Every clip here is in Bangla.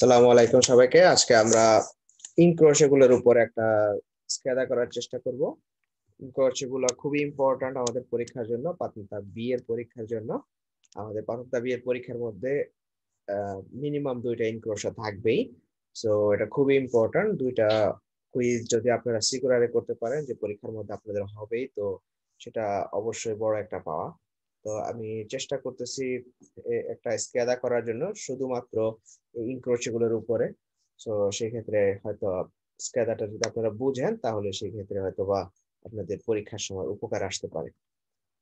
সালামু আলাইকুম সবাইকে আজকে আমরা গুলোর উপর একটা স্কেদা করার চেষ্টা করব গুলো খুবই ইম্পর্ট্যান্ট আমাদের পরীক্ষার জন্য পাতনতা বি এর পরীক্ষার জন্য আমাদের পাতনতা বিয়ের পরীক্ষার মধ্যে মিনিমাম দুইটা ইনক্রোশা থাকবেই সো এটা খুবই ইম্পর্ট্যান্ট দুইটা কুইজ যদি আপনারা সিকুরারে করতে পারেন যে পরীক্ষার মধ্যে আপনাদের হবেই তো সেটা অবশ্যই বড় একটা পাওয়া তো আমি চেষ্টা করতেছি একটা স্কেদা করার জন্য শুধুমাত্র ইনক্রোচগুলোর উপরে তো সেই ক্ষেত্রে হয়তো স্কেদাটা যদি আপনারা বুঝেন তাহলে সেই ক্ষেত্রে হয়তো বা আপনাদের পরীক্ষার সময় উপকার আসতে পারে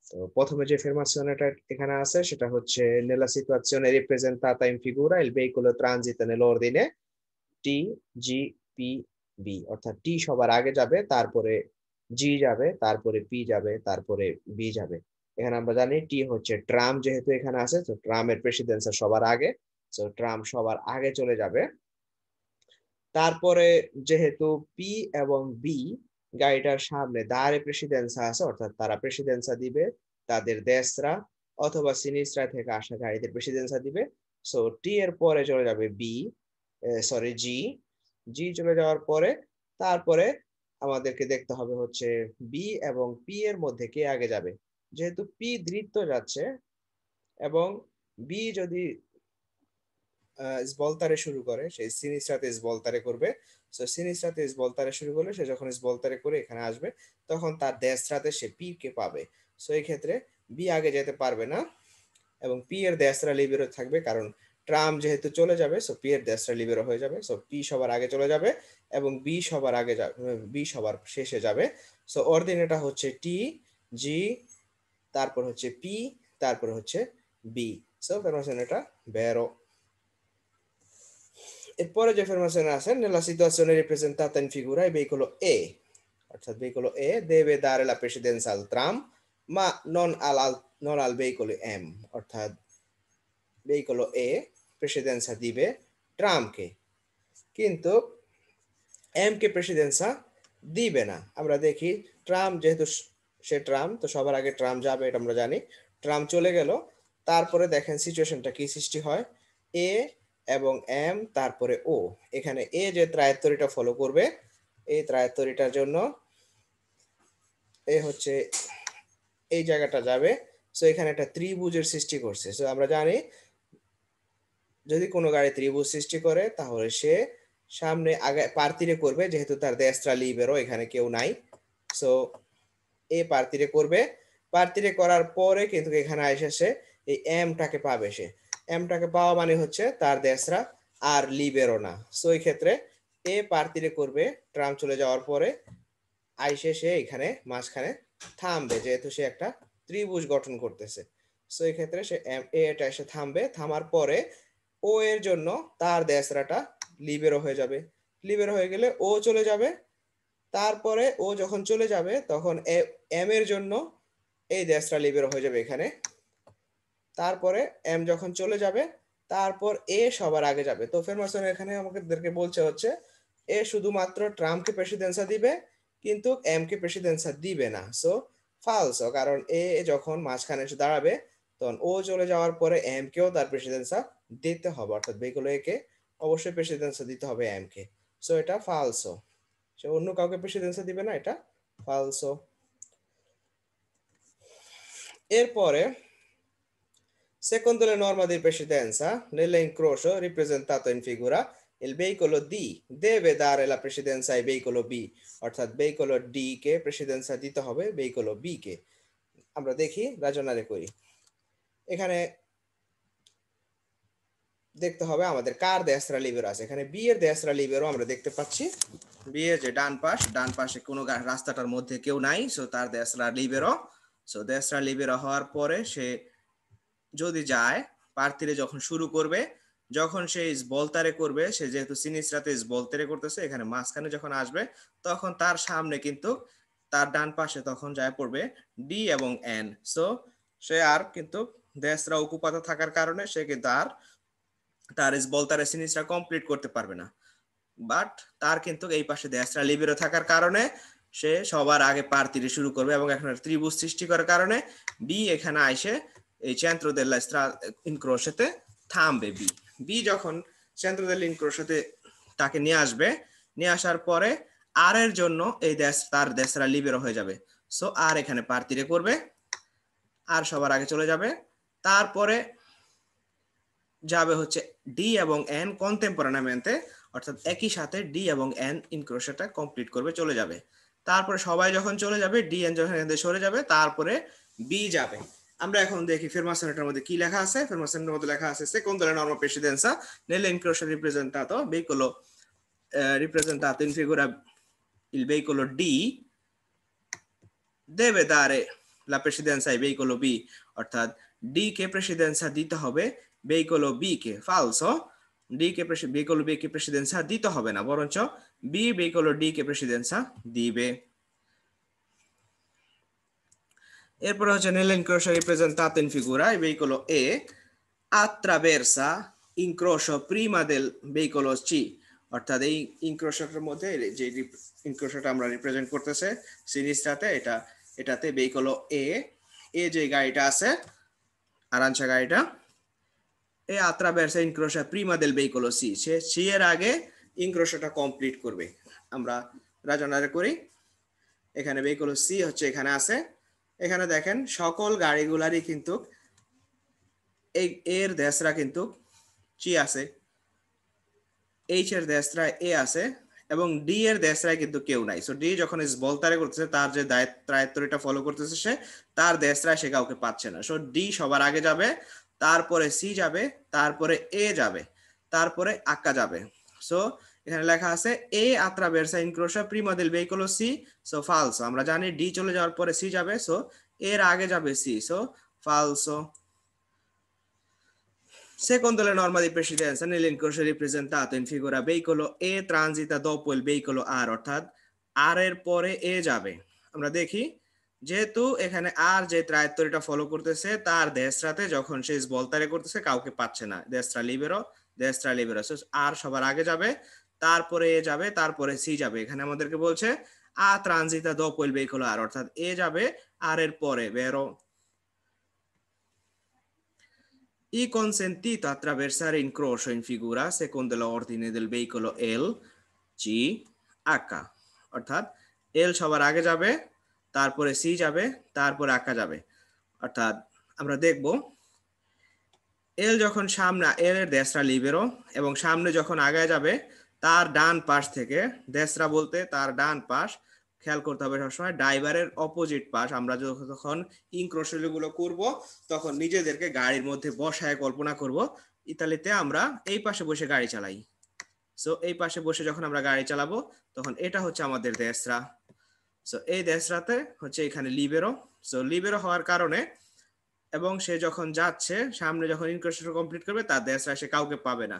তো প্রথমে যে ফেরমাসিওনেটা এখানে আছে সেটা হচ্ছে নেলা রিপ্রেজেন্ট রিপ্রেজেন্টাতা ইন ফিগুরা ইল ভেইকুলো ট্রানজিতো নেলঅর্ডিনে টি জি পি বি অর্থাৎ টি সবার আগে যাবে তারপরে জি যাবে তারপরে পি যাবে তারপরে বি যাবে এখানে আমরা জানি টি হচ্ছে ট্রাম যেহেতু এখানে আছে তো ট্রামের প্রেসিডেন্স সবার আগে তো ট্রাম সবার আগে চলে যাবে তারপরে যেহেতু পি এবং বি গাড়িটার সামনে দাঁড়ে প্রেসিডেন্সা আছে অর্থাৎ তারা প্রেসিডেন্সা দিবে তাদের দেশরা অথবা সিনিসরা থেকে আসা গাড়িতে প্রেসিডেন্সা দিবে সো টি এর পরে চলে যাবে বি সরি জি জি চলে যাওয়ার পরে তারপরে আমাদেরকে দেখতে হবে হচ্ছে বি এবং পি এর মধ্যে কে আগে যাবে যেহেতু পি দৃত্ত যাচ্ছে এবং বি যদি বলতারে শুরু করে সেই সিনিস্ট্রাতে বলতারে করবে সো সিনিস্ট্রাতে বলতারে শুরু করলে সে যখন বলতারে করে এখানে আসবে তখন তার রাতে সে পি কে পাবে সো এই ক্ষেত্রে বি আগে যেতে পারবে না এবং পি এর দেশরা লিবেরো থাকবে কারণ ট্রাম যেহেতু চলে যাবে সো পি এর দেশটা লিবেরো হয়ে যাবে সো পি সবার আগে চলে যাবে এবং বি সবার আগে বি সবার শেষে যাবে সো অর্দিন এটা হচ্ছে টি জি তারপর হচ্ছে পি তারপর হচ্ছে বি সো ফর্মেশন এটা বেরো এরপরে যে ফর্মেশন আছে nella situazione rappresentata in figura il veicolo E অর্থাৎ veicolo E deve dare la precedenza al tram ma non al, al non al veicolo M অর্থাৎ veicolo E precedenza দিবে ট্রামকে কিন্তু এম কে প্রেসিডেন্সা দিবে না আমরা দেখি ট্রাম যেহেতু সে ট্রাম তো সবার আগে ট্রাম যাবে এটা আমরা জানি ট্রাম চলে গেল তারপরে দেখেন সিচুয়েশনটা কি সৃষ্টি হয় এ এবং এম তারপরে ও এখানে এ যে ত্রায়ত্তরিটা ফলো করবে এই ত্রায়ত্তরিটার জন্য এ হচ্ছে এই জায়গাটা যাবে সো এখানে একটা ত্রিভুজের সৃষ্টি করছে সো আমরা জানি যদি কোনো গাড়ি ত্রিভুজ সৃষ্টি করে তাহলে সে সামনে আগে পার্তিরে করবে যেহেতু তার দেশ বেরো এখানে কেউ নাই সো এ প্রার্থীরে করবে প্রার্থীরে করার পরে কিন্তু এখানে এসে সে এই এমটাকে পাবে সে এমটাকে পাওয়া মানে হচ্ছে তার দেশরা আর লিবেরও না সো ক্ষেত্রে এ প্রার্থীরে করবে ট্রাম্প চলে যাওয়ার পরে আইসে সে এখানে মাঝখানে থামবে যেহেতু সে একটা ত্রিভুজ গঠন করতেছে সো এই ক্ষেত্রে সে এটা এসে থামবে থামার পরে ও এর জন্য তার দেশরাটা লিবেরো হয়ে যাবে লিবেরো হয়ে গেলে ও চলে যাবে তারপরে ও যখন চলে যাবে তখন এম এর জন্য এই দেশটা লিবের হয়ে যাবে এখানে তারপরে এম যখন চলে যাবে তারপর এ সবার আগে যাবে তোফের মাসুন এখানে আমাদেরকে বলছে হচ্ছে এ শুধুমাত্র ট্রাম্পকে প্রেসিডেন্সা দিবে কিন্তু এম কে প্রেসিডেন্সা দিবে না সো ফালসো কারণ এ যখন মাঝখানে এসে দাঁড়াবে তখন ও চলে যাওয়ার পরে এম কেও তার প্রেসিডেন্সা দিতে হবে অর্থাৎ বেগুলো একে অবশ্যই প্রেসিডেন্সা দিতে হবে এম কে সো এটা ফালসো সে অন্য কাউকে প্রেসিডেন্সি দিবে না এটা ফালসো Erpore, secondo le norme di precedenza, nell'incrocio ripresentato in figura, il veicolo D deve dare la precedenza ai veicolo B, অর্থাৎ veicolo D কে প্রেসিডেন্সা দিতে হবে veicolo B কে আমরা দেখি রাজনারে করি এখানে দেখতে হবে আমাদের কার দেয়াসরা লিবের আছে এখানে বি এর দেয়াসরা লিবেরও আমরা দেখতে পাচ্ছি বিয়ে ডান পাশ ডান পাশে কোনো রাস্তাটার মধ্যে কেউ নাই সো তার দেশরা লিবেরো সো দেশরা লিবেরো হওয়ার পরে সে যদি যায় পার্থিরে যখন শুরু করবে যখন সে বলতারে করবে সে যেহেতু সিনিসরাতে বলতারে করতেছে এখানে মাঝখানে যখন আসবে তখন তার সামনে কিন্তু তার ডান পাশে তখন যায় পড়বে ডি এবং এন সো সে আর কিন্তু দেশরা উকুপাতা থাকার কারণে সে কিন্তু আর তার ইস বলতারে সিনিসরা কমপ্লিট করতে পারবে না বাট তার কিন্তু এই পাশে দেশরা লিবেরো থাকার কারণে সে সবার আগে পার শুরু করবে এবং এখন ত্রিভুজ সৃষ্টি করার কারণে বি এখানে আইসে এই চ্যান্ত্রদেল্লা ইনক্রোশেতে থামবে বি বি যখন চ্যান্ত্রদেল্লা ইনক্রোশেতে তাকে নিয়ে আসবে নিয়ে আসার পরে আর এর জন্য এই দেশ তার দেশরা লিবিরো হয়ে যাবে সো আর এখানে পার করবে আর সবার আগে চলে যাবে তারপরে যাবে হচ্ছে ডি এবং এন কন্টেম্পোরানামেন্টে অর্থাৎ একই সাথে ডি এবং এন ইনক্রোশাটা কমপ্লিট করবে চলে যাবে তারপরে সবাই যখন চলে যাবে ডি এন যখন সরে যাবে তারপরে বি যাবে আমরা এখন দেখি ফেরমাসনেটের মধ্যে কি লেখা আছে ফেরমাসনেটের মধ্যে লেখা আছে সেকোন্দলা নর্মা প্রেসিডেন্সা নেল ইনক্রোশা রিপ্রেজেন্টাতো বেকোলো রিপ্রেজেন্টাতো ইন ফিগুরা il veicolo D deve dare লা precedenza ai veicolo B অর্থাৎ ডি কে প্রেসিডেন্সা দিতে হবে বেইকোলো বি কে ফালসো ডি কে বি কলো বি প্রেসিডেন্সা দিতে হবে না বরঞ্চ বি বি কলো ডি কে প্রেসিডেন্সা দিবে এরপরে হচ্ছে nell'encrocio rappresentato in figura il veicolo E attraversa incrocio prima del veicolo চি অর্থাৎ এই ইনক্রোশাটার মধ্যে যে ইনক্রোশাটা আমরা রিপ্রেজেন্ট করতেছে সিরিজটাতে এটা এটাতে বেইকলো এ এ যে গাড়িটা আছে আরাঞ্চা গাড়িটা A attraversa incrocia prima del veicolo C সে সি এর আগে ইনক্রোশটা কমপ্লিট করবে আমরা রাজনারে করি এখানে ভেহিকল সি হচ্ছে এখানে আছে এখানে দেখেন সকল গাড়িগুলারই কিন্তু এই এর দেশরা কিন্তু চি আছে এইচ এর দেশরা এ আছে এবং ডি এর দেশরায় কিন্তু কেউ নাই সো ডি যখন বলতারে করতেছে তার যে দায়িত্ব এটা ফলো করতেছে সে তার দেশরায় সে কাউকে পাচ্ছে না সো ডি সবার আগে যাবে তারপরে সি যাবে তারপরে এ যাবে তারপরে আক্কা যাবে সো এখানে লেখা আছে এ আত্রা বেরসা ইনক্রোশা প্রিমা দেল বেকলো সি সো ফালসো আমরা জানি ডি চলে যাওয়ার পরে সি যাবে সো এর আগে যাবে সি সো ফালসো Secondo le norme di precedenza, nell'incorso ripresentato in figura veicolo A e transita dopo il veicolo R, অর্থাৎ আর এর পরে এ যাবে আমরা দেখি যেহেতু এখানে আর যে ত্রায়ত্তরিটা ফলো করতেছে তার দেশরাতে যখন সে বলতারে করতেছে কাউকে পাচ্ছে না দেশরা লিবেরো দেশরা লিবেরো আর সবার আগে যাবে তারপরে এ যাবে তারপরে সি যাবে এখানে আমাদেরকে বলছে আ ট্রানজিতা দ পইল বেইকল আর অর্থাৎ এ যাবে আর এর পরে বেরো ই I consentito attraversare in croce ফিগুরা figura secondo l'ordine del veicolo L G H. অর্থাৎ এল সবার আগে যাবে তারপরে সি যাবে তারপরে আঁকা যাবে অর্থাৎ আমরা দেখব এল যখন সামনে এল এর দেশরা লিবেরো এবং সামনে যখন আগায় যাবে তার ডান পাশ থেকে দেশরা বলতে তার ডান পাশ খেয়াল করতে হবে সবসময় ড্রাইভারের অপোজিট পাশ আমরা যখন ইনক্রোশলিগুলো করবো তখন নিজেদেরকে গাড়ির মধ্যে বসায় কল্পনা করব ইতালিতে আমরা এই পাশে বসে গাড়ি চালাই সো এই পাশে বসে যখন আমরা গাড়ি চালাবো তখন এটা হচ্ছে আমাদের দেশরা সো এই দেশরাতে হচ্ছে এখানে লিবেরো সো লিবেরো হওয়ার কারণে এবং সে যখন যাচ্ছে সামনে যখন ইনকোয়েশন কমপ্লিট করবে তার দেশরা সে কাউকে পাবে না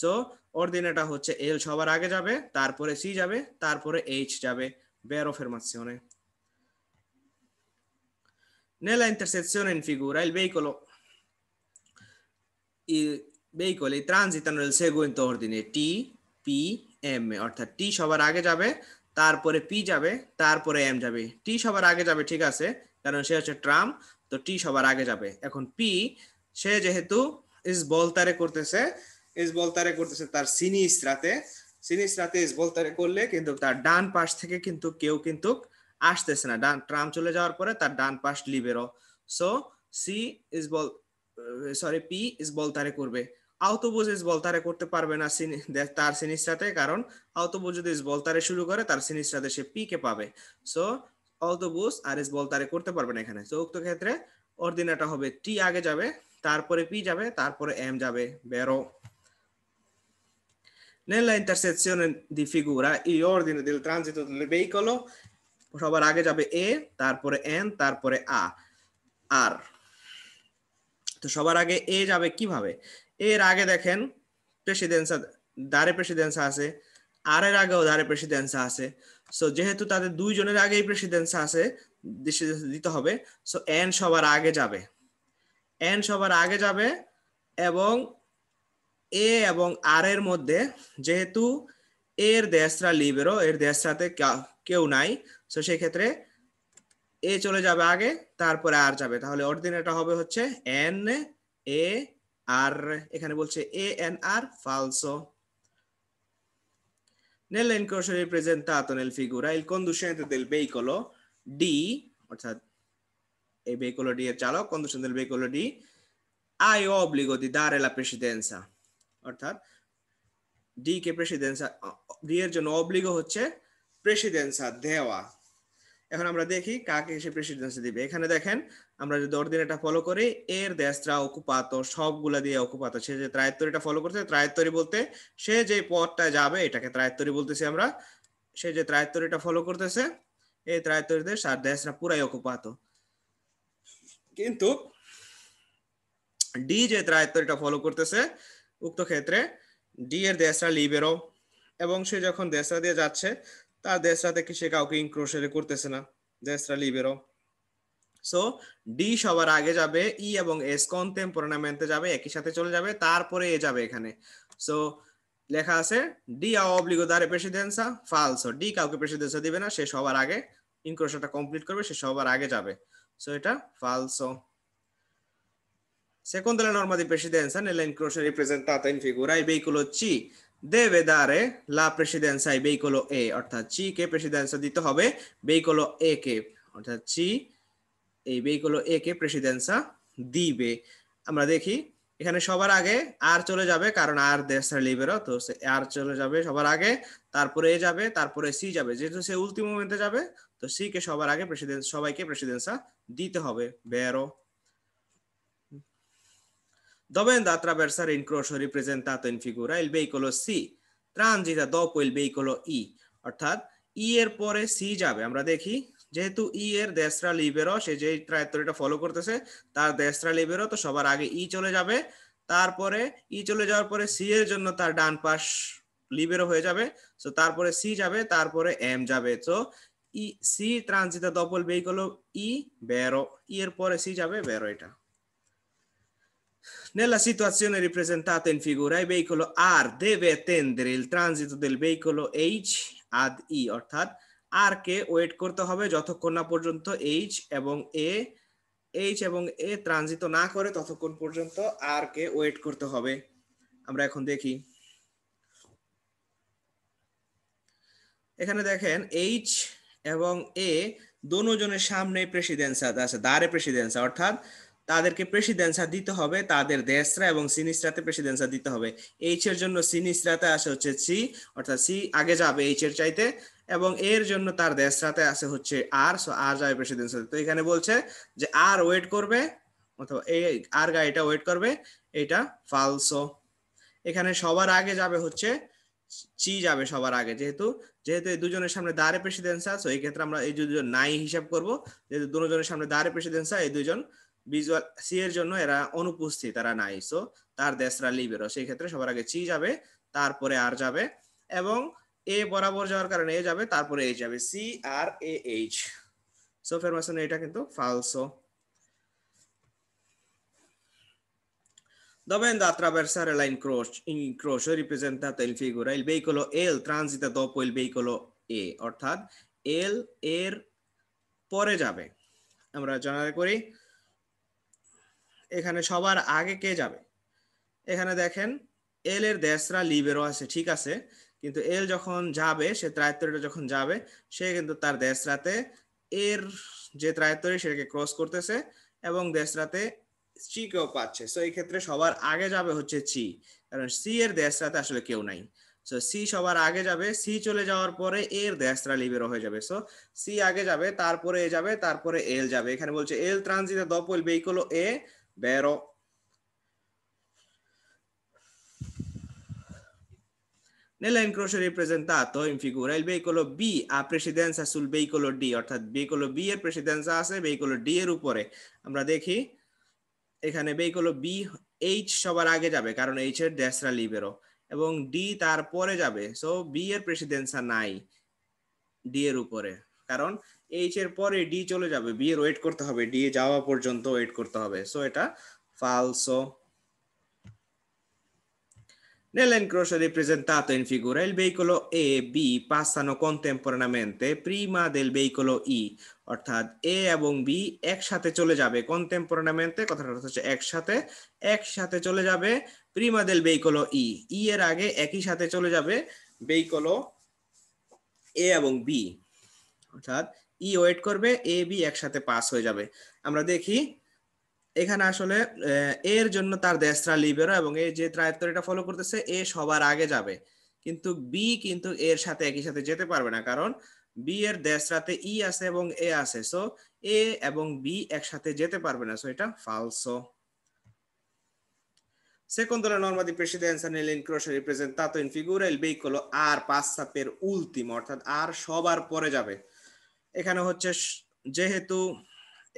সো ওর অর্ডিনেটা হচ্ছে এল সবার আগে যাবে তারপরে সি যাবে তারপরে এইচ যাবে vero fermazione. Nella intersezione in figura il veicolo, i veicoli transitano nel seguente ordine T, P, M, অর্থাৎ টি সবার আগে যাবে তারপরে পি যাবে তারপরে এম যাবে টি সবার আগে যাবে ঠিক আছে কারণ সে হচ্ছে ট্রাম তো টি সবার আগে যাবে এখন পি সে যেহেতু ইস বলতারে করতেছে ইস বলতারে করতেছে তার সিনিস রাতে সিনিস রাতে ইস বলতারে করলে কিন্তু তার ডান পাশ থেকে কিন্তু কেউ কিন্তু আসতেছে না ডান ট্রাম চলে যাওয়ার পরে তার ডান পাশ লিবেরো সো সি ইস বল সরি পি ইস বলতারে করবে আউতোবোজিস বলতারে করতে পারবে না তার সিনিস্টাতে কারণ আউতোবোজিস বলতারে শুরু করে তার সিনিস্টাতে সে পিকে পাবে সো আউতোবুস আর এস বলতারে করতে পারবে না এখানে তো উক্ত ক্ষেত্রে অর্ডিনাটা হবে টি আগে যাবে তারপরে পি যাবে তারপরে এম যাবে বেরো Nella intersezione di figura i ordini del transito del veicolo সবার আগে যাবে এ তারপরে এন তারপরে আ আর তো সবার আগে এ যাবে কিভাবে এর আগে দেখেন প্রেসিডেন্সা দারে প্রেসিডেন্সা আছে আর এর আগেও দারে প্রেসিডেন্সা আছে সো যেহেতু তাদের দুইজনের আগেই প্রেসিডেন্সা আছে দিতে হবে সো এন সবার আগে যাবে এন সবার আগে যাবে এবং এ এবং আর এর মধ্যে যেহেতু এর দেশরা লিবেরো এর দেশরাতে কেউ নাই সো সেক্ষেত্রে ক্ষেত্রে এ চলে যাবে আগে তারপরে আর যাবে তাহলে অর্দিন এটা হবে হচ্ছে এন এ আর এখানে বলছে এ এন আর ফালসো Nell'incorso ripresentato nel figura il conducente del veicolo D, অর্থাৎ এই veicolo D এর চালক conducente del veicolo D ha obbligo di dare la precedenza অর্থাৎ D কে প্রেসিডেন্সা D এর জন্য অবলিগো হচ্ছে প্রেসিডেন্সা দেওয়া এখন আমরা দেখি কাকে সে প্রেসিডেন্সি দিবে এখানে দেখেন আমরা যদি অর্দিন এটা ফলো করি এর দেশরা অকুপাত সবগুলা দিয়ে অকুপাত সে যে ত্রায়ত্তরিটা ফলো করছে ত্রায়ত্তরি বলতে সে যে পথটা যাবে এটাকে ত্রায়ত্তরি বলতেছি আমরা সে যে ত্রায়ত্তরিটা ফলো করতেছে এই ত্রায়ত্তরিতে সার দেশরা পুরাই অকুপাত কিন্তু ডি যে ত্রায়ত্তরিটা ফলো করতেছে উক্ত ক্ষেত্রে ডি এর দেশরা লিবেরো এবং সে যখন দেশরা দিয়ে যাচ্ছে তার দেশরা থেকে সে কাউকে ইনক্রোশেলে করতেছে না দেশরা লিবেরো সো ডি সবার আগে যাবে ই e এবং এস কনটেম্পোরানামেন্টে যাবে একই সাথে চলে যাবে তারপরে এ যাবে এখানে সো লেখা আছে ডি অবলিগো প্রেসিডেন্সা ফালসো ডি কাউকে প্রেসিডেন্সা দিবে না সে সবার আগে ইনক্রোশনটা কমপ্লিট করবে সে সবার আগে যাবে সো এটা ফালসো Secondo la norma di precedenza, nella incrocio rappresentata in figura, i veicoli deve dare la precedenza ai veicolo E অর্থাৎ C কে প্রেসিডেন্সা দিতে হবে veicolo A e কে অর্থাৎ C এই veicolo A e কে প্রেসিডেন্সা দিবে আমরা দেখি এখানে সবার আগে আর চলে যাবে কারণ আর দেশার লিবেরো তো আর চলে যাবে সবার আগে তারপরে এ যাবে তারপরে সি যাবে যেহেতু সে উল্টিম মোমেন্টে যাবে তো সি কে সবার আগে প্রেসিডেন্স সবাইকে প্রেসিডেন্সা দিতে হবে বেরো Dovendo attraversare il incrocio ripresentato in figura, il veicolo C transita dopo il veicolo I, অর্থাৎ ই এর পরে সি যাবে আমরা দেখি যেহেতু ই এর দেশরা লিবেরো সে যে ট্রায়াত্তরিটা ফলো করতেছে তার দেশরা লিবেরো তো সবার আগে ই চলে যাবে তারপরে ই চলে যাওয়ার পরে সি এর জন্য তার ডান পাশ লিবেরো হয়ে যাবে সো তারপরে সি যাবে তারপরে এম যাবে তো ই সি ট্রানজিতা দপল বেই গেল ই বেরো ই এর পরে সি যাবে বেরো এটা Nella situazione ripresentata in figura, il veicolo R deve attendere il transito del veicolo H ad E অর্থাৎ আর কে ওয়েট করতে হবে যতক্ষণ না পর্যন্ত H এবং e. e, A H এবং A ট্রানজিট না করে ততক্ষণ পর্যন্ত আর কে ওয়েট করতে হবে আমরা এখন দেখি এখানে দেখেন এইচ এবং এ দোনোজনের সামনে প্রেসিডেন্স আছে দাঁড়ে প্রেসিডেন্স অর্থাৎ তাদেরকে প্রেসিডেন্সা দিতে হবে তাদের দেশরা এবং সিনিসরাতে প্রেসিডেন্সা দিতে হবে এইচ এর জন্য সিনিসরাতে আসে হচ্ছে সি অর্থাৎ সি আগে যাবে এইচ এর চাইতে এবং এর জন্য তার দেশরাতে আসে হচ্ছে আর সো আর যাবে প্রেসিডেন্সা তো এখানে বলছে যে আর ওয়েট করবে অথবা এই আর গা এটা ওয়েট করবে এটা ফালসো এখানে সবার আগে যাবে হচ্ছে চি যাবে সবার আগে যেহেতু যেহেতু এই দুজনের সামনে দাঁড়ে প্রেসিডেন্সা সো এই ক্ষেত্রে আমরা এই দুজন নাই হিসাব করব যেহেতু দুজনের সামনে দাঁড়ে প্রেসিডেন্সা এই দুজন ভিজুয়াল সি এর জন্য এরা অনুপস্থিত তারা নাই সো তার দেশরা লিবেরো সেই ক্ষেত্রে সবার আগে চি যাবে তারপরে আর যাবে এবং এ বরাবর যাওয়ার কারণে এ যাবে তারপরে এই যাবে সি আর এ এইচ সো ফেরমাসনে এটা কিন্তু ফালসো Dovendo attraversare la incrocio rappresentato in figura, il veicolo L transita dopo il veicolo A, অর্থাৎ L এর পরে যাবে আমরা জানাতে করি এখানে সবার আগে কে যাবে এখানে দেখেন এল এর দেশরা লিবেরও আছে ঠিক আছে কিন্তু এল যখন যাবে সে ত্রায়ত্তরীটা যখন যাবে সে কিন্তু তার দেশরাতে এর যে ত্রায়ত্তরি সেটাকে ক্রস করতেছে এবং দেশরাতে চি কেও পাচ্ছে সো এই ক্ষেত্রে সবার আগে যাবে হচ্ছে চি কারণ সি এর দেশরাতে আসলে কেউ নাই সো সি সবার আগে যাবে সি চলে যাওয়ার পরে এর দেশরা লিবেরো হয়ে যাবে সো সি আগে যাবে তারপরে এ যাবে তারপরে এল যাবে এখানে বলছে এল ট্রানজিতে দপল বেইকলো এ Pero Nell'incrocio ripresentato in figura il veicolo B ha precedenza sul veicolo D অর্থাৎ veicolo B এর precedenza আছে veicolo D এর উপরে আমরা দেখি এখানে veicolo B H সবার আগে যাবে কারণ H এর ড্যাশরা লিবেরো এবং D তারপরে যাবে সো B এর precedenza নাই D এর উপরে কারণ এইচ এর পরে ডি চলে যাবে বি এর ওয়েট করতে হবে ডি যাওয়া পর্যন্ত ওয়েট করতে হবে সো এটা falso Nell'incrocio ripresentato in figura il veicolo A e B passano contemporaneamente prima del veicolo I অর্থাৎ এ এবং বি একসাথে চলে যাবে কন্টেম্পোরানামেন্টে কথাটা হচ্ছে একসাথে একসাথে চলে যাবে প্রিমা দেল বেইকলো ই ই এর আগে একই সাথে চলে যাবে বেইকলো এ এবং বি অর্থাৎ ই ওয়েট করবে এ বি একসাথে পাস হয়ে যাবে আমরা দেখি এখানে আসলে এর জন্য তার দেশরা লিবেরো এবং এই যে ট্রায়াত্তর ফলো করতেছে এ সবার আগে যাবে কিন্তু বি কিন্তু এর সাথে একই সাথে যেতে পারবে না কারণ বি এর দেশরাতে ই আছে এবং এ আছে সো এ এবং বি একসাথে যেতে পারবে না সো এটা ফালসো Secondo la norma di precedenza nell'incrocio ripresentato in figura il veicolo আর পাঁচ per ultimo অর্থাৎ আর সবার পরে যাবে এখানে হচ্ছে যেহেতু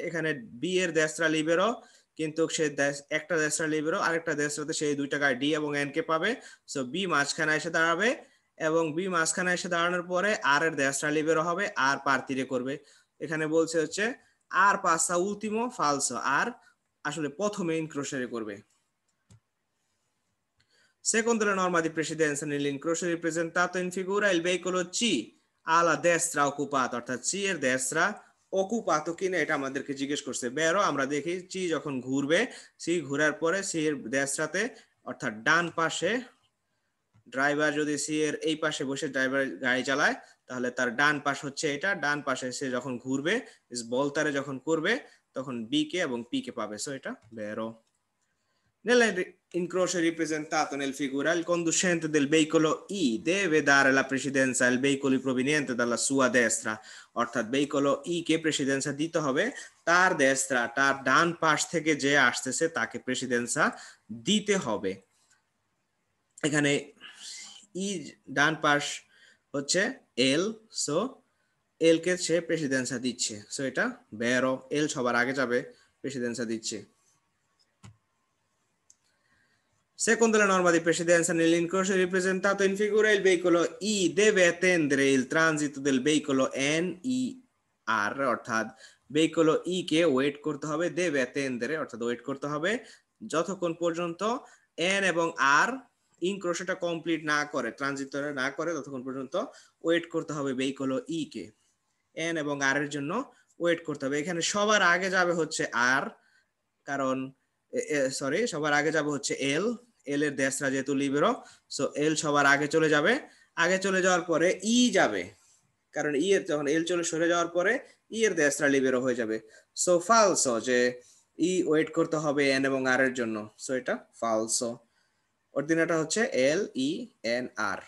এখানে বি এর দেশরা লিবেরো কিন্তু সে একটা দেশরা লিবেরো আরেকটা দেশরাতে সেই দুই টাকায় ডি এবং এন কে পাবে সো বি মাঝখানে এসে দাঁড়াবে এবং বি মাঝখানে এসে দাঁড়ানোর পরে আর এর দেশরা লিবেরো হবে আর পার্তিরে করবে এখানে বলছে হচ্ছে আর পাসা উল্তিমো ফালসো আর আসলে প্রথমে ইনক্রোশারি করবে Secondo le norma di precedenza nell'incrocio rappresentato in figura, il veicolo চি আলা দেসরা অকুপাত অর্থাৎ চি এর দেসরা অকুপাত কিনা এটা আমাদেরকে জিজ্ঞেস করছে বেরো আমরা দেখি চি যখন ঘুরবে সি ঘুরার পরে সি এর দেসরাতে অর্থাৎ ডান পাশে ড্রাইভার যদি সি এর এই পাশে বসে ড্রাইভার গাড়ি চালায় তাহলে তার ডান পাশ হচ্ছে এটা ডান পাশে সে যখন ঘুরবে বলতারে যখন করবে তখন বি কে এবং পি কে পাবে সো এটা বেরো Nella incrocio rappresentato nel figura, il conducente del veicolo I deve dare la precedenza al veicolo proveniente dalla sua destra, অর্থাৎ veicolo I কে প্রেসিডেন্সা দিতে হবে তার destra তার ডান পাশ থেকে যে আসতেছে তাকে প্রেসিডেন্সা দিতে হবে এখানে ই ডান পাশ হচ্ছে এল সো এল কে সে প্রেসিডেন্সা দিচ্ছে সো এটা বেরো এল সবার আগে যাবে প্রেসিডেন্সা দিচ্ছে Secondo la norma di precedenza nell'incrocio ripresentato in figura, il veicolo I deve attendere il transito del veicolo N, I, R, অর্থাৎ veicolo E কে ওয়েট করতে হবে deve attendere অর্থাৎ ওয়েট করতে হবে যতক্ষণ পর্যন্ত N এবং R ইনক্রোশটা কমপ্লিট না করে ট্রানজিটরে না করে ততক্ষণ পর্যন্ত ওয়েট করতে হবে veicolo E কে N এবং R এর জন্য ওয়েট করতে হবে এখানে সবার আগে যাবে হচ্ছে R কারণ সরি সবার আগে যাবে হচ্ছে L এল এর দেশরা যেহেতু লিবেরো সো এল সবার আগে চলে যাবে আগে চলে যাওয়ার পরে ই e যাবে কারণ ই e এর যখন এল চলে সরে যাওয়ার পরে ই e এর দেশরা লিবেরো হয়ে যাবে সো ফালসো যে ই ওয়েট করতে হবে এন এবং আর এর জন্য সো এটা ফালসো ওর দিন এটা হচ্ছে এল ই এন আর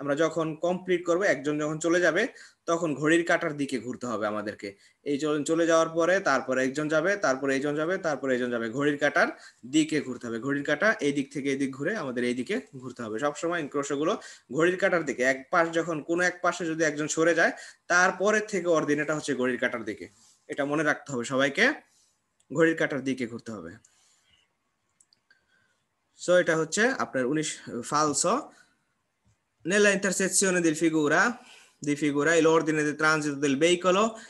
আমরা যখন কমপ্লিট করব একজন যখন চলে যাবে তখন ঘড়ির কাটার দিকে ঘুরতে হবে আমাদেরকে এই চলে যাওয়ার পরে তারপরে একজন যাবে তারপরে এইজন যাবে তারপরে এইজন যাবে ঘড়ির কাটার দিকে ঘুরতে হবে ঘড়ির কাটা এইদিক থেকে এদিক ঘুরে আমাদের এই দিকে ঘুরতে হবে সবসময় গুলো ঘড়ির কাটার দিকে এক পাশ যখন কোনো এক পাশে যদি একজন সরে যায় তারপরে থেকে অর্দিন এটা হচ্ছে ঘড়ির কাটার দিকে এটা মনে রাখতে হবে সবাইকে ঘড়ির কাটার দিকে ঘুরতে হবে সো এটা হচ্ছে আপনার উনিশ ফালসো নেলা ইন্টারসেকশনে দিল ফিগুরা di figura e l'ordine di transito del veicolo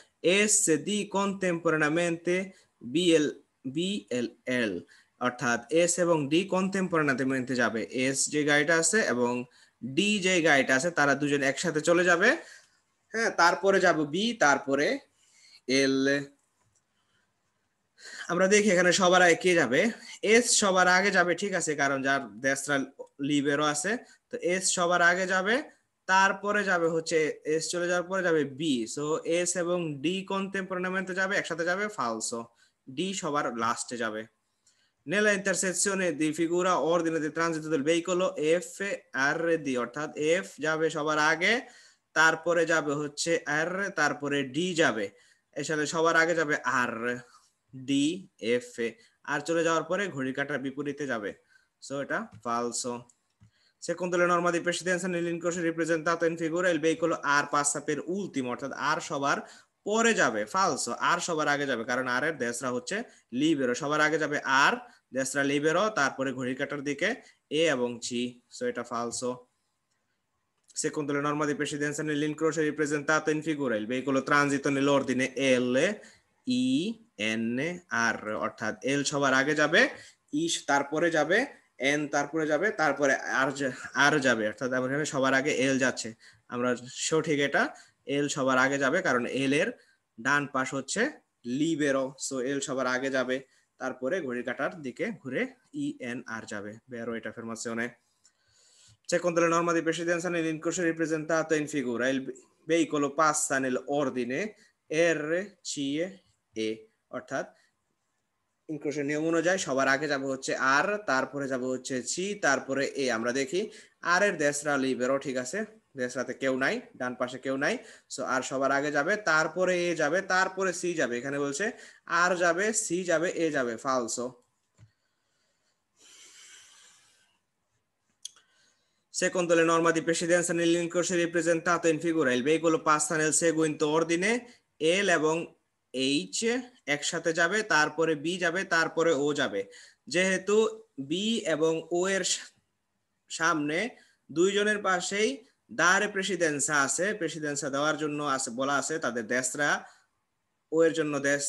SD contemporaneamente BL, BLL অর্থাৎ এস এবং ডি কন্টেম্পোরানিতে যাবে এস যে গাড়িটা আছে এবং ডি যে গাড়িটা আছে তারা দুজন একসাথে চলে যাবে হ্যাঁ তারপরে যাব বি তারপরে এল আমরা দেখি এখানে সবার আগে কে যাবে এস সবার আগে যাবে ঠিক আছে কারণ যার দেশরা লিবেরও আছে তো এস সবার আগে যাবে তারপরে যাবে হচ্ছে এস চলে যাওয়ার পরে যাবে বি সো এস এবং ডি কন্টেম্পোরানিতে যাবে একসাথে যাবে ফালসো ডি সবার লাস্টে যাবে Nella intersezione di figura ordine di transito del veicolo F R D অর্থাৎ এফ যাবে সবার আগে তারপরে যাবে হচ্ছে R তারপরে ডি যাবে এছাড়া সবার আগে যাবে R D F আর চলে যাওয়ার পরে ঘড়ি কাটার বিপরীতে যাবে সো এটা ফালসো Secondo le norme di precedenza, nell'incorso ripresentato in figura, il veicolo R passa per ultimo, অর্থাৎ R সবার পরে যাবে ফালসো আর সবার আগে যাবে কারণ আর এর দেশরা হচ্ছে লিবেরো সবার আগে যাবে আর দেশরা লিবেরো তারপরে ঘড়ির কাটার দিকে এ এবং জি সো এটা ফালসো Secondo le norme di precedenza nell'incrocio ripresentato in figura, il veicolo transito nell'ordine L, I, N, R, অর্থাৎ L সবার আগে যাবে, I তারপরে যাবে এন তারপরে যাবে তারপরে আর আর যাবে অর্থাৎ আমরা সবার আগে এল যাচ্ছে আমরা সঠিক এটা এল সবার আগে যাবে কারণ এল এর ডান পাশ হচ্ছে লিবেরো সো এল সবার আগে যাবে তারপরে ঘড়ি কাটার দিকে ঘুরে ই এন আর যাবে বেরো এটা অনেক নর্মাদি ফেরমাসিওনে Secondo le norme তো precedenza nell'incorso L in figura, il veicolo passa nell'ordine R, C, A e, e, অর্থাৎ ইনক্লুশন নিয়ম অনুযায়ী সবার আগে যাবে হচ্ছে আর তারপরে যাব হচ্ছে সি তারপরে এ আমরা দেখি আর এর দেশরা লিবেরও ঠিক আছে দেশরাতে কেউ নাই ডান পাশে কেউ নাই সো আর সবার আগে যাবে তারপরে এ যাবে তারপরে সি যাবে এখানে বলছে আর যাবে সি যাবে এ যাবে ফালসো Secondo le norme di precedenza nell'incorso ripresentato in figura, il veicolo passa সেগুইন seguente ordine এল এবং এইচ একসাথে যাবে তারপরে বি যাবে তারপরে ও যাবে যেহেতু বি এবং ও এর সামনে দুইজনের পাশেই দার প্রেসিডেন্সা আছে প্রেসিডেন্সা দেওয়ার জন্য আছে বলা আছে তাদের দেশরা ও এর জন্য দেশ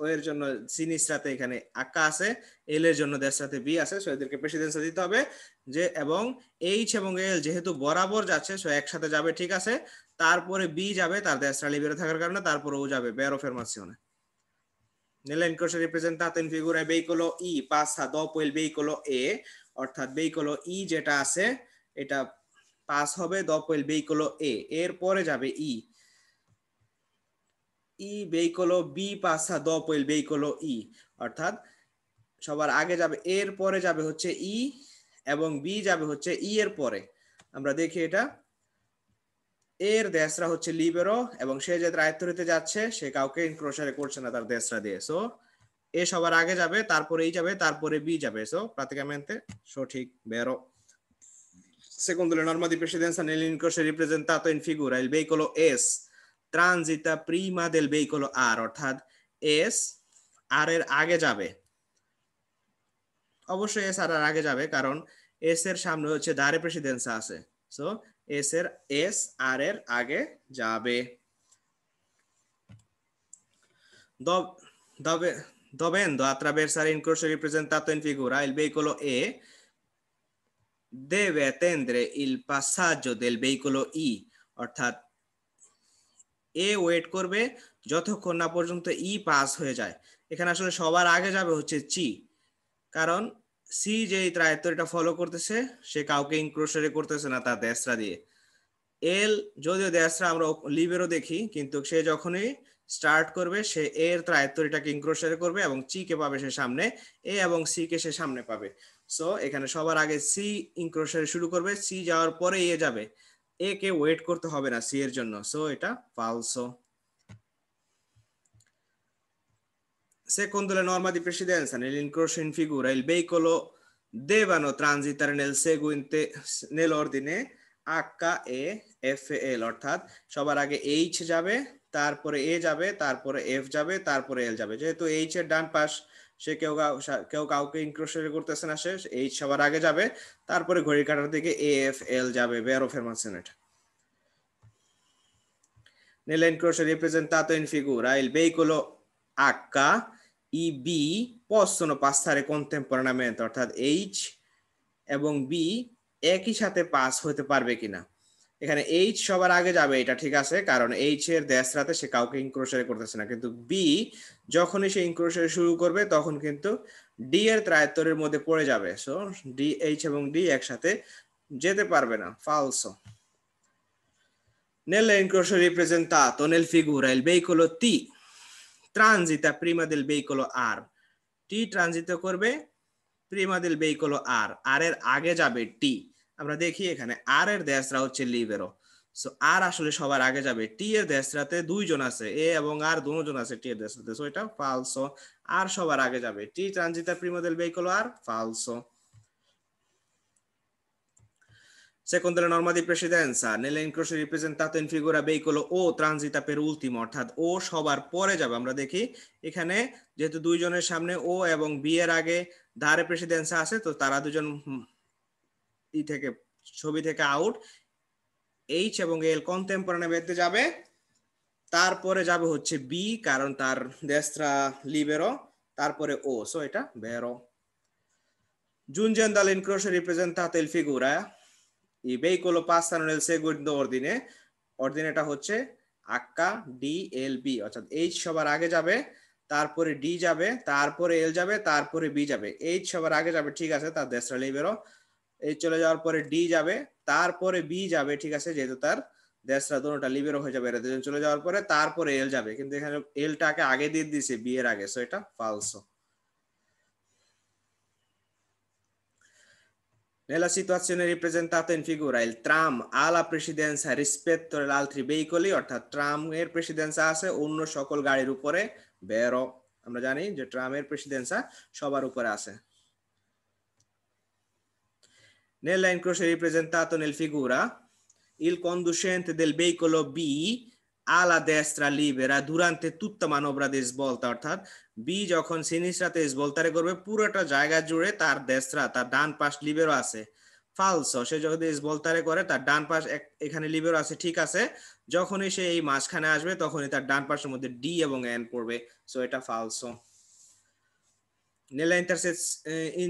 ও এর জন্য সিনিসরাতে এখানে আক্কা আছে এল এর জন্য দেশরাতে বি আছে সো এদেরকে প্রেসিডেন্সা দিতে হবে যে এবং এইচ এবং এল যেহেতু বরাবর যাচ্ছে সো একসাথে যাবে ঠিক আছে তারপরে বি যাবে তার দেশটা লিবেরে থাকার কারণে তারপরে ও যাবে বেরো ফেরমাসিওনে nella incrocio rappresentata in figura il veicolo I passa dopo il veicolo E অর্থাৎ veicolo I যেটা আছে এটা পাস হবে dopo il veicolo E এর পরে যাবে E ই veicolo B passa dopo il veicolo E অর্থাৎ সবার আগে যাবে এর পরে যাবে হচ্ছে ই এবং বি যাবে হচ্ছে ই এর পরে আমরা দেখি এটা এর দেশরা হচ্ছে লিবেরো এবং সে যে দায়িত্ব নিতে যাচ্ছে সে কাউকে ইনক্রোশারে করছে না তার দেশরা দিয়ে সো এ সবার আগে যাবে তারপরে এই যাবে তারপরে বি যাবে সো প্রাতিকামেন্তে সঠিক বেরো Secondo le norme di precedenza nell'incrocio è rappresentato in figura il veicolo S transita prima del veicolo অর্থাৎ এস আর এর আগে যাবে অবশ্যই এস আর আগে যাবে কারণ এস এর সামনে হচ্ছে দারে প্রেসিডেন্সা আছে সো এস এর এস আর এর আগে যাবে dovendo attraversare in corso ripresentato in figura il veicolo E deve attendere il passaggio del veicolo I অর্থাৎ এ ওয়েট করবে যতক্ষণ না পর্যন্ত ই পাস হয়ে যায় এখানে আসলে সবার আগে যাবে হচ্ছে চি কারণ সি যে ত্রায়ত্ব এটা ফলো করতেছে সে কাউকে ইনক্রোশারে করতেছে না তার দেশরা দিয়ে এল যদিও দেশরা আমরা লিবেরও দেখি কিন্তু সে যখনই স্টার্ট করবে সে এর ত্রায়ত্তরিটাকে ইনক্রোশারে করবে এবং চি কে পাবে সে সামনে এ এবং সি কে সে সামনে পাবে সো এখানে সবার আগে সি ইনক্রোশারে শুরু করবে সি যাওয়ার পরে এ যাবে এ কে ওয়েট করতে হবে না সি এর জন্য সো এটা ফালসো Secondo la norma di precedenza, nell'incrocio in figura, il veicolo devono transitare nel seguente, nell'ordine H, E, F, L, অর্থাৎ সবার আগে H যাবে তারপরে এ যাবে তারপরে এফ যাবে তারপরে এল যাবে যেহেতু এইচ এর ডান পাশ সে কেউ কেউ কাউকে ইনক্রোশের করতেছে না সে এইচ সবার আগে যাবে তারপরে ঘড়ির কাটার দিকে এ এফ এল যাবে বেয়ার অফ এরমাসেনেট Nell'incrocio rappresentato in figura, il veicolo H, EB possono passare contemporaneamente অর্থাৎ H এবং B একই সাথে পাস হতে পারবে কিনা এখানে H সবার আগে যাবে এটা ঠিক আছে কারণ H এর দেশরাতে সে কাউকে ইনক্রোশারি করতেছে না কিন্তু B যখনই সে ইনক্রোশারি শুরু করবে তখন কিন্তু D এর ত্রায়ত্তরের মধ্যে পড়ে যাবে সো D H এবং D একসাথে যেতে পারবে না ফালসো Nell'incrocio rappresentato nel figura il veicolo T transita prima del veicolo R টি ট্রানজিত করবে প্রিমা দিল বেইকলো আর আর এর আগে যাবে টি আমরা দেখি এখানে আর এর দেশরা হচ্ছে লিবেরো সো আর আসলে সবার আগে যাবে টি এর দেশরাতে দুইজন আছে এ এবং আর দুজন আছে টি এর দেশরাতে সো এটা ফালসো আর সবার আগে যাবে টি ট্রানজিতার প্রিমা দিল বেইকলো আর ফালসো Secondo la norma di precedenza, nell'incrocio ripresentato in figura veicolo O transita per ultimo, অর্থাৎ O সবার পরে যাবে আমরা দেখি এখানে যেহেতু দুইজনের সামনে O এবং B এর আগে ধারে প্রেসিডেন্সা আছে তো তারা দুজন ই থেকে ছবি থেকে আউট এইচ এবং এল কন্টেম্পোরারি বেতে যাবে তারপরে যাবে হচ্ছে বি কারণ তার দেস্ত্রা লিবেরো তারপরে ও সো এটা বেরো giungendo all'incrocio ripresentato il figura I veicolo passano nel seguente ordine. অর্ডিনেটা হচ্ছে আক্কা ডি এল বি অর্থাৎ এইচ সবার আগে যাবে তারপরে ডি যাবে তারপরে এল যাবে তারপরে বি যাবে এইচ সবার আগে যাবে ঠিক আছে তার দেশরা বেরো এই চলে যাওয়ার পরে ডি যাবে তারপরে বি যাবে ঠিক আছে যেহেতু তার দেশরা দুটা লিবেরো হয়ে যাবে এরা দুজন চলে যাওয়ার পরে তারপরে এল যাবে কিন্তু এখানে এলটাকে আগে দিয়ে দিয়েছে বি এর আগে সো এটা ফালসো Nella situazione ripresentata in figura, il tram ha la precedenza rispetto agli altri veicoli, অর্থাৎ ট্রাম এর প্রেসিডেন্স আছে অন্য সকল গাড়ির উপরে বেরো আমরা জানি যে ট্রামের প্রেসিডেন্স সবার উপরে আছে Nella incrocio ripresentato nel figura, il conducente del veicolo B আলা destra libera দুরান্তে tutta মানবরা দেশ বলতা অর্থাৎ বি যখন সিনিস্ট্রাতে বলতারে করবে পুরোটা জায়গা জুড়ে তার দেস্ত্রা তার ডান পাশ লিবেরও আছে ফালস সে যখন দেশ বলতারে করে তার ডান পাশ এখানে লিবেরও আছে ঠিক আছে যখনই সে এই মাঝখানে আসবে তখনই তার ডান পাশের মধ্যে ডি এবং এন পড়বে সো এটা ফালসো Nella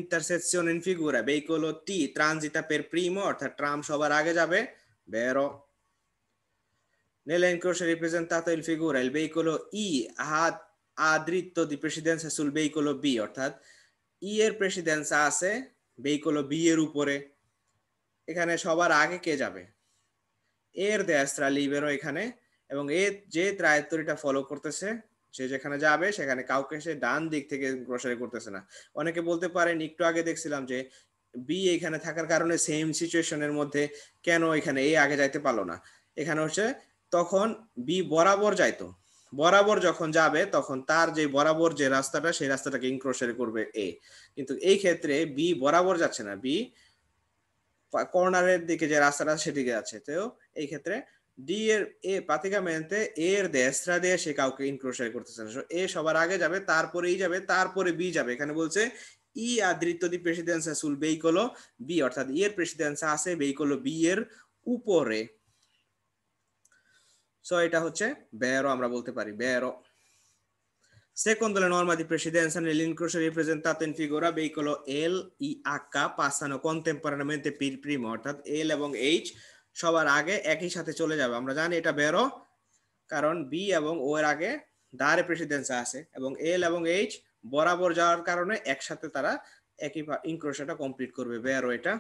intersezione ইন ফিগুরা veicolo টি transita পের primo অর্থাৎ ট্রাম সবার আগে যাবে বেরো Nella incroce è rappresentato il figura, il veicolo I ha, ha diritto di precedenza sul veicolo B, অর্থাৎ ই এর প্রেসিডেন্স আছে বেইকলো বি এর উপরে এখানে সবার আগে কে যাবে এর দেয়াস্ত্রা লিবেরো এখানে এবং এ যে ট্রায়ত্তরিটা ফলো করতেছে সে যেখানে যাবে সেখানে কাউকে সে ডান দিক থেকে গ্রসারি করতেছে না অনেকে বলতে পারেন একটু আগে দেখছিলাম যে বি এখানে থাকার কারণে সেম সিচুয়েশনের মধ্যে কেন এখানে এ আগে যাইতে পারলো না এখানে হচ্ছে তখন বি বরাবর যাইতো বরাবর যখন যাবে তখন তার যে বরাবর যে রাস্তাটা সেই রাস্তাটাকে ইনক্রোশের করবে এ কিন্তু এই ক্ষেত্রে বি বরাবর যাচ্ছে না বি কর্নারের দিকে যে রাস্তাটা সেদিকে যাচ্ছে তো এই ক্ষেত্রে ডি এর এ পাতিকা এ এর দেশরা দিয়ে সে কাউকে ইনক্রোশের করতেছে না এ সবার আগে যাবে তারপরেই যাবে তারপরে বি যাবে এখানে বলছে ই আদৃত্য দি প্রেসিডেন্সা সুল বেইকলো বি অর্থাৎ ই e এর প্রেসিডেন্সা আছে বেইকলো বি এর উপরে সো এটা হচ্ছে বেয়ারো আমরা বলতে পারি বেয়ারো Secondo le norme di precedenza nell'incrocio ripresentato in figura veicolo LIH passano e, contemporaneamente per primo অর্থাৎ এল এবং এইচ সবার আগে একই সাথে চলে যাবে আমরা জানি এটা বেরো কারণ বি এবং ও এর আগে দারে প্রেসিডেন্সা আছে এবং এল এবং এইচ বরাবর যাওয়ার কারণে একসাথে তারা একই ইনক্রোশনটা কমপ্লিট করবে বেরো এটা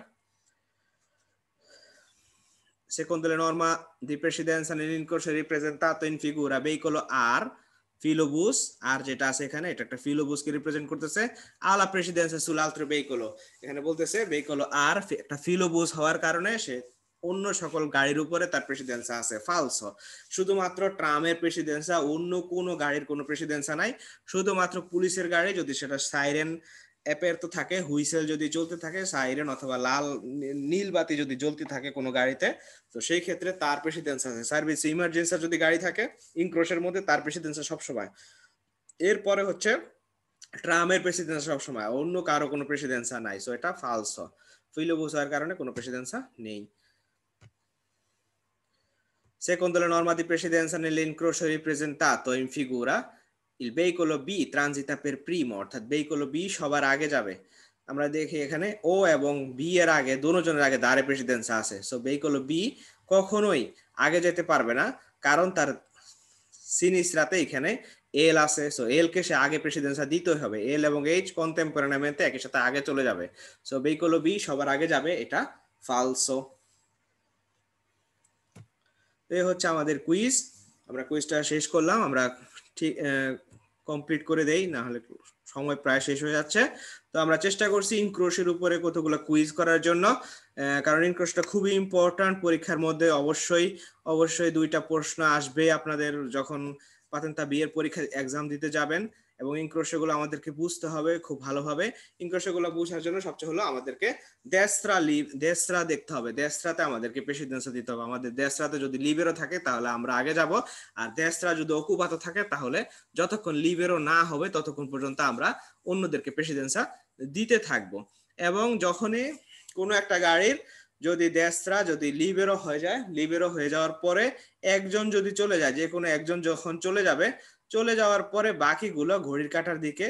secondo le norme di precedenza nell'incorso è ripresentato in figura veicolo R, filobus আর যেটা আছে এখানে এটা একটা কে রিপ্রেজেন্ট করতেছে আলা প্রেসিডেন্সে সুলাল্ত্র বেইকলো এখানে বলতেছে বেইকলো আর একটা ফিলোবুস হওয়ার কারণে সে অন্য সকল গাড়ির উপরে তার প্রেসিডেন্সা আছে ফালস শুধুমাত্র ট্রামের প্রেসিডেন্সা অন্য কোনো গাড়ির কোনো প্রেসিডেন্সা নাই শুধুমাত্র পুলিশের গাড়ি যদি সেটা সাইরেন অ্যাপের তো থাকে হুইসেল যদি চলতে থাকে সাইরেন অথবা লাল নীল বাতি যদি জ্বলতে থাকে কোনো গাড়িতে তো সেই ক্ষেত্রে তার প্রেসিডেন্স আছে সার্ভিস ইমার্জেন্সি যদি গাড়ি থাকে ইনক্রোশের মধ্যে তার প্রেসিডেন্স সবসময় এরপরে হচ্ছে ট্রামের প্রেসিডেন্স সবসময় অন্য কারো কোনো প্রেসিডেন্সা নাই সো এটা ফালস ফিলো বোঝার কারণে কোনো প্রেসিডেন্সা নেই Secondo la norma di precedenza nell'incrocio তা তো ইনফিগুরা ইল বেইকোলো বি ট্রানজিতা পের প্রিম অর্থাৎ বেইকোলো বি সবার আগে যাবে আমরা দেখি এখানে ও এবং বি এর আগে দুজনের আগে দাঁড়ে প্রেসিডেন্স আছে সো বেইকোলো বি কখনোই আগে যেতে পারবে না কারণ তার সিনিসরাতে এখানে এল আছে সো এল কে সে আগে প্রেসিডেন্সা দিতেই হবে এল এবং এইচ কন্টেম্পোরানামেন্টে একই সাথে আগে চলে যাবে সো বেইকোলো বি সবার আগে যাবে এটা ফালসো এই হচ্ছে আমাদের কুইজ আমরা কুইজটা শেষ করলাম আমরা ঠিক কমপ্লিট করে দেই না হলে সময় প্রায় শেষ হয়ে যাচ্ছে তো আমরা চেষ্টা করছি ইনক্রোশের উপরে কতগুলো কুইজ করার জন্য কারণ ইনক্রোশটা খুবই ইম্পর্ট্যান্ট পরীক্ষার মধ্যে অবশ্যই অবশ্যই দুইটা প্রশ্ন আসবে আপনাদের যখন পাতেন তা বিয়ের পরীক্ষা এক্সাম দিতে যাবেন এবং ইনক্রোশগুলো আমাদেরকে বুঝতে হবে খুব ভালোভাবে ইনক্রোশগুলো বোঝার জন্য সবচেয়ে হলো আমাদেরকে দেশরা লিভ দেশরা দেখতে হবে দেশরাতে আমাদেরকে প্রেসিডেন্স দিতে হবে আমাদের দেশরাতে যদি লিবেরও থাকে তাহলে আমরা আগে যাব আর দেশরা যদি অকুপাত থাকে তাহলে যতক্ষণ লিবেরও না হবে ততক্ষণ পর্যন্ত আমরা অন্যদেরকে প্রেসিডেন্সা দিতে থাকব এবং যখনই কোনো একটা গাড়ির যদি দেশরা যদি লিবেরো হয়ে যায় লিবেরো হয়ে যাওয়ার পরে একজন যদি চলে যায় যে কোনো একজন যখন চলে যাবে চলে যাওয়ার পরে বাকিগুলো ঘড়ির কাটার দিকে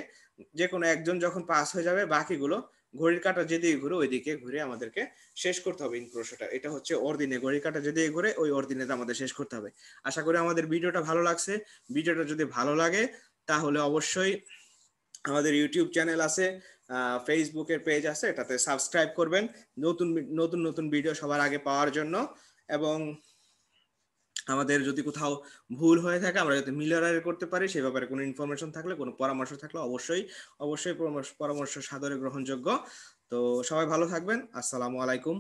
যে কোনো একজন যখন পাস হয়ে যাবে বাকিগুলো ঘড়ির কাটা যেদিকে ঘুরে ওইদিকে ঘুরে আমাদেরকে শেষ করতে হবে ইনক্রোশটা এটা হচ্ছে অর্দিনে ঘড়ির কাটা যেদিকে ঘুরে ওই অর্দিনেতে আমাদের শেষ করতে হবে আশা করি আমাদের ভিডিওটা ভালো লাগছে ভিডিওটা যদি ভালো লাগে তাহলে অবশ্যই আমাদের ইউটিউব চ্যানেল আছে ফেসবুকের পেজ আছে এটাতে সাবস্ক্রাইব করবেন নতুন নতুন নতুন ভিডিও সবার আগে পাওয়ার জন্য এবং আমাদের যদি কোথাও ভুল হয়ে থাকে আমরা যাতে মিলারার করতে পারি সে ব্যাপারে কোনো ইনফরমেশন থাকলে কোনো পরামর্শ থাকলে অবশ্যই অবশ্যই পরামর্শ পরামর্শ সাদরে গ্রহণযোগ্য তো সবাই ভালো থাকবেন আসসালামু আলাইকুম